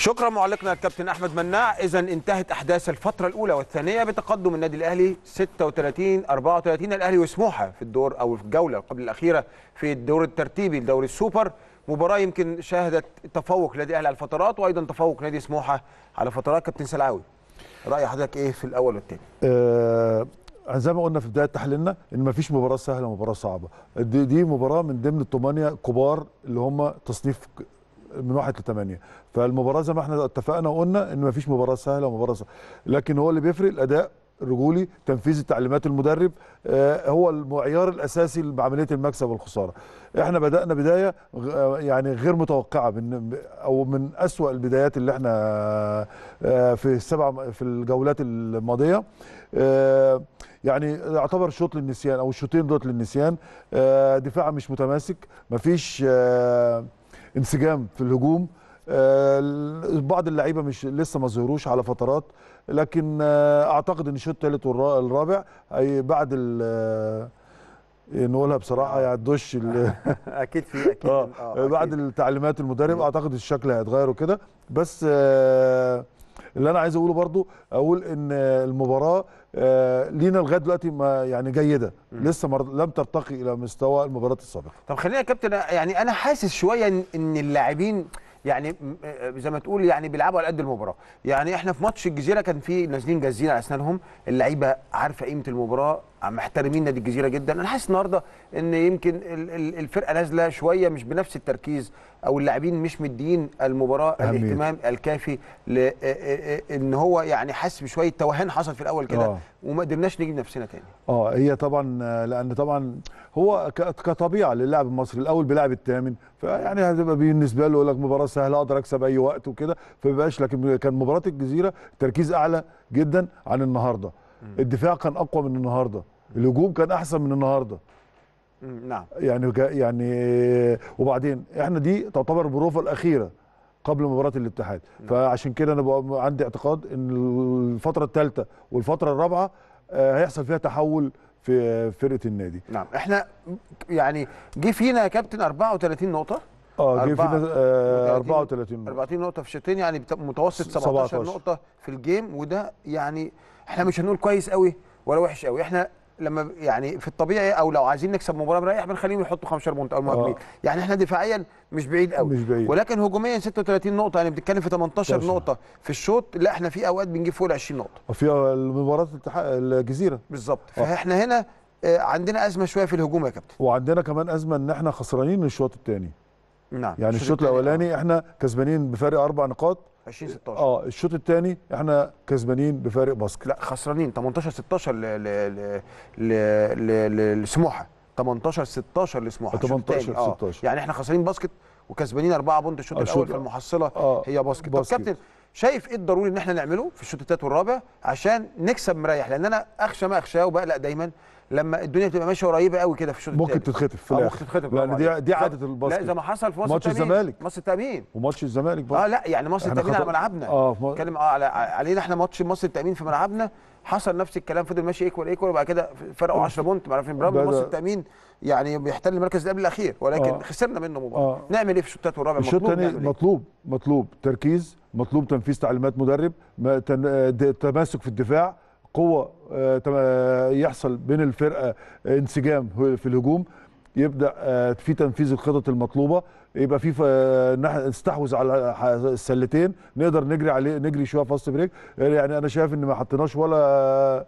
شكرا معلقنا الكابتن احمد مناع اذا انتهت احداث الفتره الاولى والثانيه بتقدم النادي الاهلي 36 34 الاهلي وسموحه في الدور او في الجوله قبل الاخيره في الدور الترتيبي لدوري السوبر مباراه يمكن شهدت تفوق نادي الاهلي على الفترات وايضا تفوق نادي سموحه على فترات كابتن سلعاوي راي حضرتك ايه في الاول والثاني أه زي ما قلنا في بدايه تحليلنا ان مفيش مباراه سهله ومباراه صعبه دي, دي مباراه من ضمن الثمانيه كبار اللي هم تصنيف من واحد 8 فالمباراه زي ما احنا اتفقنا وقلنا ان مفيش مباراه سهله ومباراه سهله لكن هو اللي بيفرق الاداء الرجولي تنفيذ تعليمات المدرب آه، هو المعيار الاساسي لعمليه المكسب والخساره احنا بدانا بدايه آه، يعني غير متوقعه من او من اسوا البدايات اللي احنا آه، في السبع في الجولات الماضيه يعني يعتبر شوط للنسيان او الشوطين دول للنسيان دفاع مش متماسك مفيش انسجام في الهجوم آه، بعض اللعيبه مش لسه ما ظهروش على فترات لكن آه، اعتقد ان الشوط الثالث والرابع اي بعد آه، نقولها بصراحه يعني الدش اكيد في اكيد آه. بعد التعليمات المدرب اعتقد الشكل هيتغير وكده بس آه اللي انا عايز اقوله برضو اقول ان المباراه آه، لينا لغايه دلوقتي ما يعني جيده لسه لم ترتقي الى مستوى المباريات السابقه طب خلينا يا كابتن يعني انا حاسس شويه ان اللاعبين يعني آه، زي ما تقول يعني بيلعبوا على قد المباراه يعني احنا في ماتش الجزيره كان في نازلين جازين على اسنانهم اللعيبه عارفه قيمه المباراه محترمين نادي الجزيره جدا انا حاسس النهارده ان يمكن الفرقه نازله شويه مش بنفس التركيز او اللاعبين مش مدين المباراه أمين. الاهتمام الكافي ان هو يعني حاسس بشويه توهان حصل في الاول كده آه. وما قدرناش نجيب نفسنا تاني اه هي طبعا لان طبعا هو كطبيعه للاعب المصري الاول بيلعب الثامن فيعني هتبقى بالنسبه له يقول لك مباراه سهله اقدر اكسب اي وقت وكده فبيبقاش لكن كان مباراه الجزيره تركيز اعلى جدا عن النهارده الدفاع كان اقوى من النهارده الهجوم كان احسن من النهارده نعم يعني يعني وبعدين احنا دي تعتبر البروفه الاخيره قبل مباراه الاتحاد نعم. فعشان كده انا بقى عندي اعتقاد ان الفتره الثالثه والفتره الرابعه آه، هيحصل فيها تحول في فرقه النادي نعم احنا يعني جه فينا يا كابتن 34 نقطه اه جه في ناس 34 نقطه 34 نقطه في الشوطين يعني متوسط 17, 17 نقطه في الجيم وده يعني احنا مش هنقول كويس قوي ولا وحش قوي احنا لما يعني في الطبيعي او لو عايزين نكسب مباراه مريح بنخليهم يحطوا 15 بونت او مهاجمين آه. يعني احنا دفاعيا مش بعيد قوي مش بعيد. ولكن هجوميا 36 نقطه يعني بتتكلم في 18 طاشر. نقطه في الشوط لا احنا في اوقات بنجيب فوق ال 20 نقطه وفي مباراه الجزيره بالظبط آه. فاحنا هنا آه، عندنا ازمه شويه في الهجوم يا كابتن وعندنا كمان ازمه ان احنا خسرانين الشوط الثاني نعم يعني الشوط الاولاني آه. احنا كسبانين بفارق اربع نقاط 20 16 اه الشوط الثاني احنا كسبانين بفارق باسكت لا خسرانين 18 16 ل ل ل لسموحه 18 16 لسموحه 18 آه. 16 يعني احنا خسرانين باسكت وكسبانين 4 بونت الشوط آه، الاول فالمحصله آه. هي باسكت, باسكت. طب كابتن شايف ايه الضروري ان احنا نعمله في الشوط الثالث والرابع عشان نكسب مريح لان انا اخشى ما اخشاه وبقلق دايما لما الدنيا بتبقى ماشيه قريبه قوي كده في الشوط الثاني ممكن تتخطف في آه، الاخر ممكن تتخطف لان آه، دي دي عاده الباسكت لا زي ما حصل في مصر ماتش الزمالك مصر التامين وماتش الزمالك برضه اه لا يعني مصر التامين على ملعبنا اه اتكلم اه علينا احنا ماتش مصر التامين في ملعبنا حصل نفس الكلام فضل ماشي ايكوال ايكوال وبعد كده فرقوا آه. 10 بونت معرفين برغم مصر التامين يعني بيحتل المركز قبل الاخير ولكن آه. خسرنا منه مباراه آه. نعمل ايه في الشوطات والرابع الشوط الثاني إيه؟ مطلوب مطلوب تركيز مطلوب تنفيذ تعليمات مدرب تماسك في الدفاع قوه آه، آه، يحصل بين الفرقه آه، انسجام في الهجوم يبدا في تنفيذ الخطط المطلوبه يبقى في نستحوذ على السلتين نقدر نجري عليه نجري شويه فاست بريك يعني انا شايف ان ما حطيناش ولا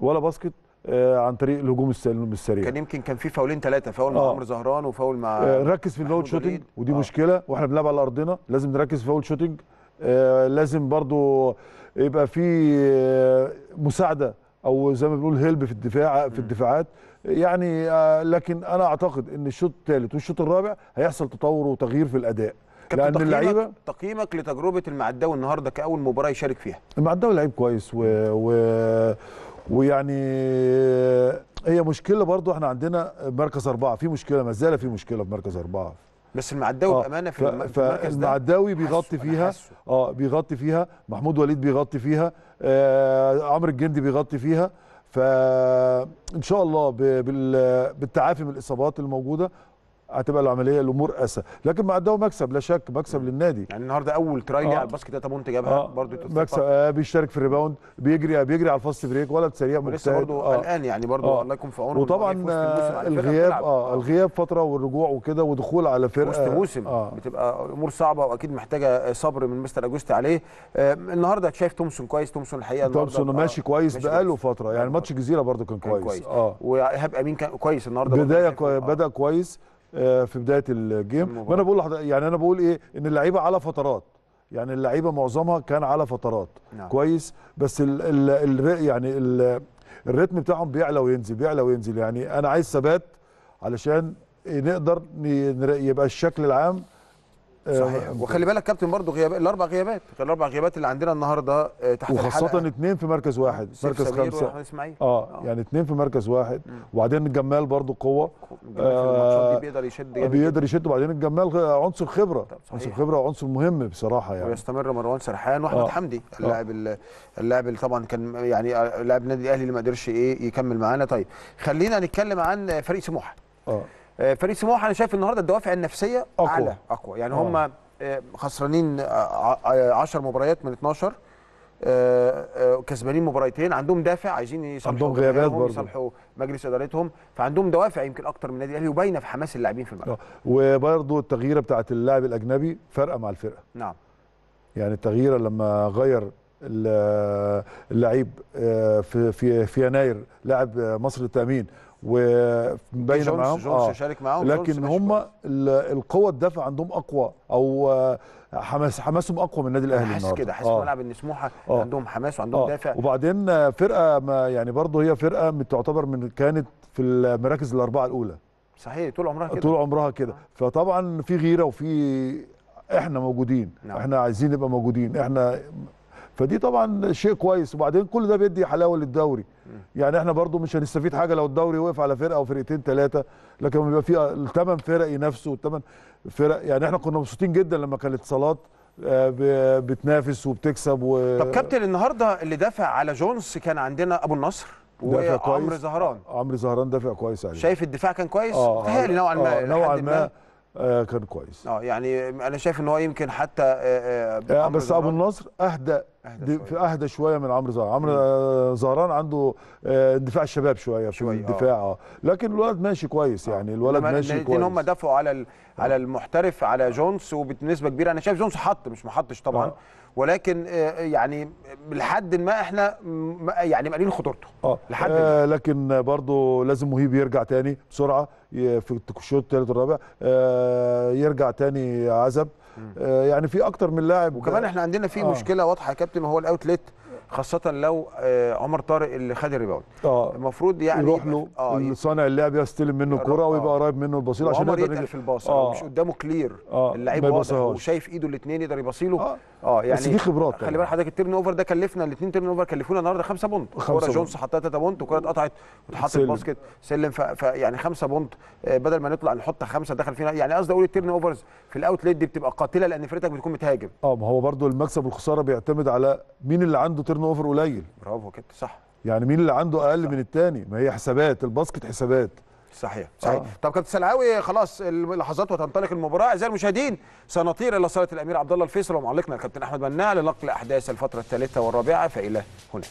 ولا باسكت عن طريق الهجوم السريع كان يمكن كان في فاولين ثلاثه فاول مع عمرو زهران وفاول مع نركز في الفاول شوتنج ودي آه. مشكله واحنا بنلعب على ارضنا لازم نركز في فاول شوتنج آه لازم برضو يبقى في آه، مساعده او زي ما بنقول هيلب في الدفاع في الدفاعات يعني آه، لكن انا اعتقد ان الشوط الثالث والشوط الرابع هيحصل تطور وتغيير في الاداء لان اللعيبه تقييمك لتجربه المعداوي النهارده كاول مباراه يشارك فيها المعداوي لعيب كويس و... و... ويعني آه، هي مشكله برضو احنا عندنا مركز اربعه في مشكله ما زال في مشكله في مركز اربعه بس المعداوي آه بامانه في المركز ده المعداوي بيغطي فيها اه بيغطي فيها محمود وليد بيغطي فيها آه عمرو الجندي بيغطي فيها فان شاء الله بالتعافي من الاصابات الموجوده هتبقى العمليه الامور اسهل لكن مع مكسب لا شك مكسب للنادي يعني النهارده اول تراي آه. على الباسكت ده تابون جابها آه. برضه مكسب آه بيشارك في الريباوند بيجري بيجري على الفاست بريك ولد سريع مكسب لسه برده آه. قلقان يعني برده آه. الله يكون في عونه وطبعا يعني آه، الغياب اه الغياب فتره والرجوع وكده ودخول على فرقه وسط موسم آه. بتبقى امور صعبه واكيد محتاجه صبر من مستر اجوست عليه آه النهارده شايف تومسون كويس تومسون الحقيقه تومسون آه، ماشي كويس بقاله فتره يعني ماتش الجزيره برده كان كويس اه وايهاب امين كان كويس النهارده بدايه آه. بدا كويس آه، في بدايه الجيم وانا بقول لحضرتك يعني انا بقول ايه ان اللعيبه على فترات يعني اللعيبه معظمها كان على فترات نعم. كويس بس الـ الـ الـ يعني الـ الريتم بتاعهم بيعلى وينزل بيعلى وينزل يعني انا عايز ثبات علشان نقدر يبقى الشكل العام صحيح آه، وخلي بالك كابتن برضه غياب الاربع غيابات الاربع غيابات اللي عندنا النهارده آه، تحت وخاصة اثنين في مركز واحد مركز خمسة اه, آه. يعني اثنين في مركز واحد مم. وبعدين الجمال برضه قوة آه بيقدر يشد بيقدر يشد وبعدين الجمال عنصر خبرة عنصر خبرة وعنصر مهم بصراحة يعني ويستمر مروان سرحان واحمد آه. حمدي آه. اللاعب آه. اللاعب اللي طبعا كان يعني لاعب النادي الاهلي اللي ما قدرش ايه يكمل معانا طيب خلينا نتكلم عن فريق سموحة اه آه، فريق سموحه انا شايف النهارده الدوافع النفسيه أقوى. اعلى اقوى يعني آه. هم آه، خسرانين 10 مباريات من 12 كسبانين مباريتين عندهم دافع عايزين يصلحوا عندهم غيابات يصلحوا مجلس ادارتهم فعندهم دوافع يمكن اكتر من النادي الاهلي وباينه في حماس اللاعبين في الملعب وبرضه التغييره بتاعه اللاعب الاجنبي فارقه مع الفرقه نعم يعني التغييره لما غير اللعيب آه، في في في يناير لاعب آه، مصر التامين ومبينه معاهم جونز آه. شارك معاهم لكن هم القوه الدفع عندهم اقوى او آه، حماس حماسهم اقوى من النادي الاهلي حاسس كده حاسس آه. ملعب ان سموحه آه. عندهم حماس وعندهم آه. دافع وبعدين فرقه ما يعني برضه هي فرقه تعتبر من كانت في المراكز الاربعه الاولى صحيح طول عمرها كده طول عمرها كده فطبعا في غيره وفي احنا موجودين نعم. احنا عايزين نبقى موجودين احنا فدي طبعا شيء كويس وبعدين كل ده بيدي حلاوه للدوري يعني احنا برضو مش هنستفيد حاجه لو الدوري وقف على فرقه او فرقتين ثلاثه لكن بيبقى فيها الثمان فرق ينافسوا والثمان فرق يعني احنا كنا مبسوطين جدا لما كانت صالات آه، بتنافس وبتكسب و... طب كابتن النهارده اللي دافع على جونز كان عندنا ابو النصر وعمرو زهران عمرو زهران دافع كويس عليه شايف الدفاع كان كويس؟ آه, نوعا ما آه نوعا ما آه، كان كويس اه يعني انا شايف ان هو يمكن حتى آه آه, آه، بس ابو النصر اهدى اهدى شويه, أهدى شوية من عمرو زهران عمرو زهران عنده آه، اندفاع الشباب شويه في الدفاع اه لكن الولد ماشي كويس يعني الولد ماشي كويس هم دافعوا على على المحترف على جونس وبنسبه كبيره انا شايف جونس حط مش ما حطش طبعا ولكن يعني لحد ما احنا يعني مقلين خطورته لحد آه لكن برضه لازم مهيب يرجع تاني بسرعه في الشوط الثالث والرابع آه، يرجع تاني عزب آه، يعني في اكتر من لاعب وكمان احنا عندنا في آه. مشكله واضحه يا كابتن هو الاوتلت خاصه لو آه، عمر طارق اللي خد الريباوند اه المفروض يعني يروح له آه صانع اللعب يستلم منه الكره آه ويبقى قريب منه البصيل عشان يقدر يتقل في الباص آه مش قدامه كلير آه اللعيب واضح وشايف ايده الاثنين يقدر يبصيله آه اه يعني بس دي خبرات خلي بالك حضرتك التيرن اوفر ده كلفنا الاثنين تيرن اوفر كلفونا النهارده 5 بونت كوره جونز حطها 3 بونت وكوره اتقطعت واتحط الباسكت سلم فيعني 5 بونت آه، بدل ما نطلع نحط خمسه دخل فينا يعني قصدي اقول التيرن اوفرز في الاوت ليت دي بتبقى قاتله لان فرقتك بتكون متهاجم اه ما هو برده المكسب والخساره بيعتمد على مين اللي عنده تيرن اوفر قليل برافو كده صح يعني مين اللي عنده اقل صح. من الثاني ما هي حسابات الباسكت حسابات صحيح صحيح آه. طب كابتن سلعاوي خلاص اللحظات وتنطلق المباراه اعزائي المشاهدين سنطير الى صاله الامير عبد الله الفيصل ومعلقنا الكابتن احمد مناع لنقل احداث الفتره الثالثه والرابعه فالى هنا